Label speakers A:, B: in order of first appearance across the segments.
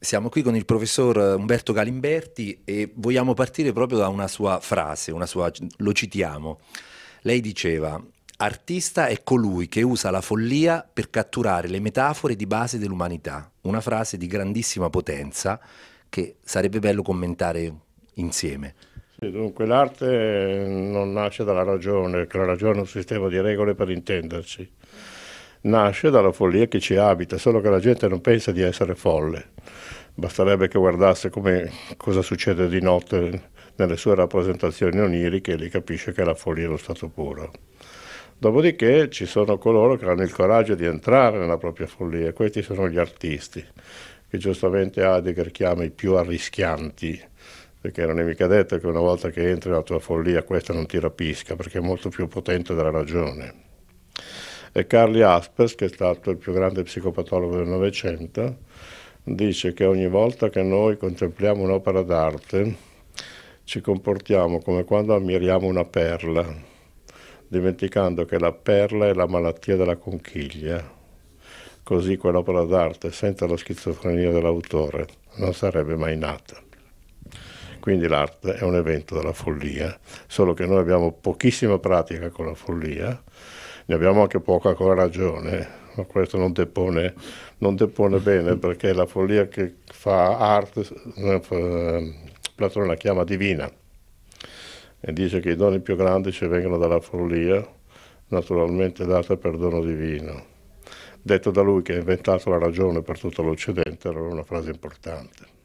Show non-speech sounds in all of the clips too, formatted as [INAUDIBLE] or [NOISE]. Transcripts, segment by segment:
A: Siamo qui con il professor eh, Umberto Galimberti e vogliamo partire proprio da una sua frase, una sua, lo citiamo. Lei diceva, artista è colui che usa la follia per catturare le metafore di base dell'umanità, una frase di grandissima potenza che sarebbe bello commentare insieme.
B: Sì, dunque l'arte eh, non nasce dalla ragione, che la ragione è un sistema di regole per intenderci, nasce dalla follia che ci abita, solo che la gente non pensa di essere folle basterebbe che guardasse come, cosa succede di notte nelle sue rappresentazioni oniriche e lì capisce che la follia è lo stato puro. Dopodiché ci sono coloro che hanno il coraggio di entrare nella propria follia, questi sono gli artisti, che giustamente Heidegger chiama i più arrischianti, perché non è mica detto che una volta che entri nella tua follia questa non ti rapisca, perché è molto più potente della ragione. E Carly Aspers, che è stato il più grande psicopatologo del Novecento, dice che ogni volta che noi contempliamo un'opera d'arte ci comportiamo come quando ammiriamo una perla, dimenticando che la perla è la malattia della conchiglia. Così quell'opera d'arte, senza la schizofrenia dell'autore, non sarebbe mai nata. Quindi l'arte è un evento della follia, solo che noi abbiamo pochissima pratica con la follia ne abbiamo anche poca con ragione, eh, ma questo non depone, non depone bene perché la follia che fa arte, eh, eh, Platone la chiama divina e dice che i doni più grandi ci vengono dalla follia, naturalmente data per dono divino. Detto da lui che ha inventato la ragione per tutto l'Occidente, era una frase importante.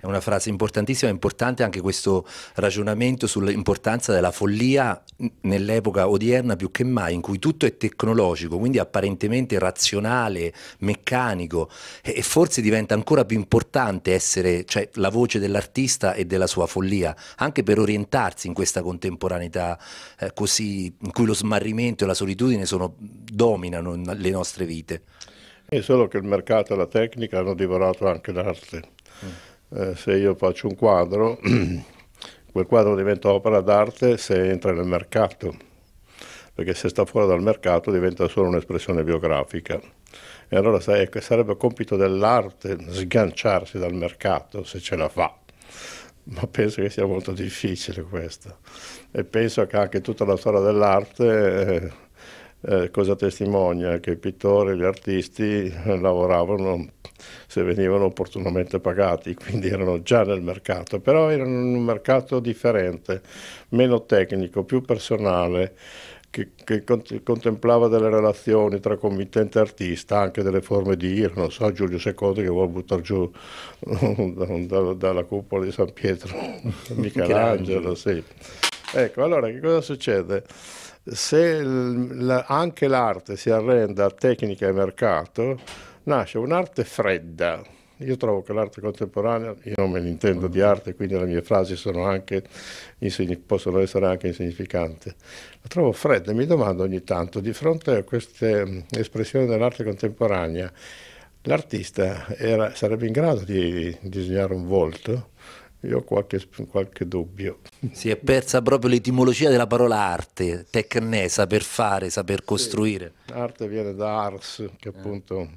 A: È una frase importantissima, è importante anche questo ragionamento sull'importanza della follia nell'epoca odierna più che mai, in cui tutto è tecnologico, quindi apparentemente razionale, meccanico e forse diventa ancora più importante essere cioè, la voce dell'artista e della sua follia, anche per orientarsi in questa contemporaneità eh, così, in cui lo smarrimento e la solitudine sono, dominano le nostre vite. È
B: solo che il mercato e la tecnica hanno divorato anche l'arte. Mm eh, se io faccio un quadro, [CLEARS THROAT] quel quadro diventa opera d'arte se entra nel mercato, perché se sta fuori dal mercato diventa solo un'espressione biografica. E allora ecco, sarebbe compito dell'arte sganciarsi dal mercato se ce la fa. Ma penso che sia molto difficile questo. E penso che anche tutta la storia dell'arte eh, eh, cosa testimonia? Che i pittori e gli artisti eh, lavoravano se venivano opportunamente pagati, quindi erano già nel mercato, però erano in un mercato differente, meno tecnico, più personale, che, che contemplava delle relazioni tra committente e artista, anche delle forme di ira, non so, Giulio II che vuole buttare giù [LAUGHS] da, dalla cupola di San Pietro, [LAUGHS] Michelangelo, sì. Ecco, allora che cosa succede? Se anche l'arte si arrenda a tecnica e mercato, nasce un'arte fredda. Io trovo che l'arte contemporanea, io non me ne intendo di arte, quindi le mie frasi anche, possono essere anche insignificanti. La trovo fredda e mi domando ogni tanto, di fronte a queste mm, espressioni dell'arte contemporanea, l'artista sarebbe in grado di disegnare un volto? Io
A: ho qualche, qualche, dubbio. Si è persa proprio l'etimologia della parola arte, tecne, saper fare, saper costruire.
B: Sì, arte viene da ars, che eh. appunto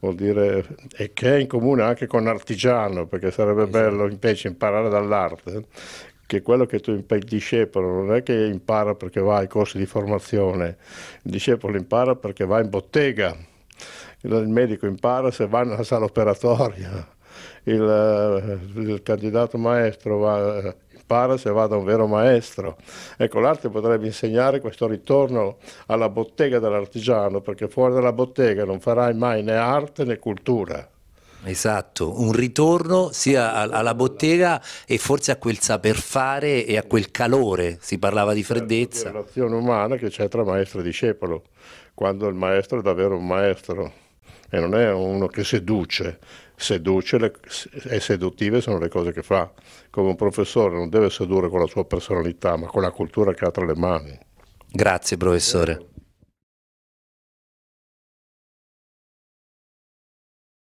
B: vuol dire, e che è in comune anche con artigiano, perché sarebbe esatto. bello invece imparare dall'arte, che quello che tu impari, il discepolo non è che impara perché va ai corsi di formazione, il discepolo impara perché va in bottega, il medico impara se va nella sala operatoria il, eh, il candidato maestro va, eh, impara se va da un vero maestro. Ecco, l'arte potrebbe insegnare questo ritorno alla bottega dell'artigiano, perché fuori dalla bottega non farai mai né
A: arte né cultura. Esatto, un ritorno sia alla bottega e forse a quel saper fare e a quel calore, si parlava di certo, freddezza. La relazione
B: umana che c'è tra maestro e discepolo, quando il maestro è davvero un maestro e non è uno che seduce, seduce le, e seduttive sono le cose che fa, come un professore non deve sedurre con la sua personalità ma con la cultura che ha tra le mani.
A: Grazie professore.